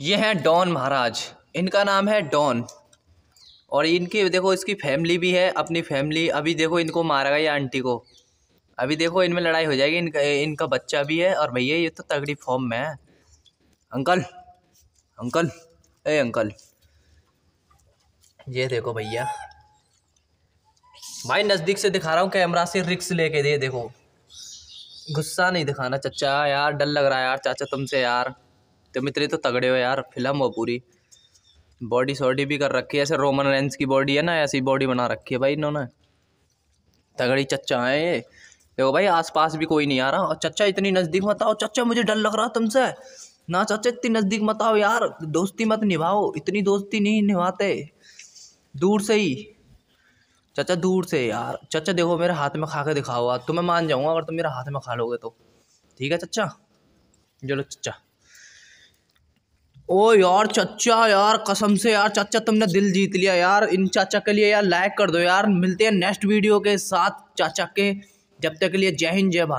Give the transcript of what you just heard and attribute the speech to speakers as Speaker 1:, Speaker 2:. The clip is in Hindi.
Speaker 1: ये हैं डॉन महाराज इनका नाम है डॉन और इनकी देखो इसकी फैमिली भी है अपनी फैमिली अभी देखो इनको मारा गया आंटी को अभी देखो इनमें लड़ाई हो जाएगी इनका इनका बच्चा भी है और भैया ये तो तगड़ी फॉर्म में है अंकल अंकल ए अंकल ये देखो भैया भाई नज़दीक से दिखा रहा हूँ कैमरा से रिक्स लेके दे देखो गुस्सा नहीं दिखाना चचा यार डर लग रहा है यार चाचा तुमसे यार तो मित्र तो तगड़े हो यार फिल्म हो पूरी बॉडी सॉडी भी कर रखी है ऐसे रोमन रेंस की बॉडी है ना ऐसी बॉडी बना रखी है भाई इन्होंने तगड़ी चच्चा है ये देखो भाई आसपास भी कोई नहीं आ रहा और चच्चा इतनी नज़दीक मत आओ चच्चा मुझे डर लग रहा तुमसे ना चच्चा इतनी नज़दीक मत आओ यार दोस्ती मत निभाओ इतनी दोस्ती नहीं निभाते दूर से ही चचा दूर से यार चचा देखो मेरे हाथ में खा के दिखाओ तो मैं मान जाऊँगा अगर तुम मेरे हाथ में खा लोगे तो ठीक है चचा चलो चचा ओ यार चचा यार कसम से यार चाचा तुमने दिल जीत लिया यार इन चाचा के लिए यार लाइक कर दो यार मिलते हैं नेक्स्ट वीडियो के साथ चाचा के जब तक के लिए जय हिंद जय भारत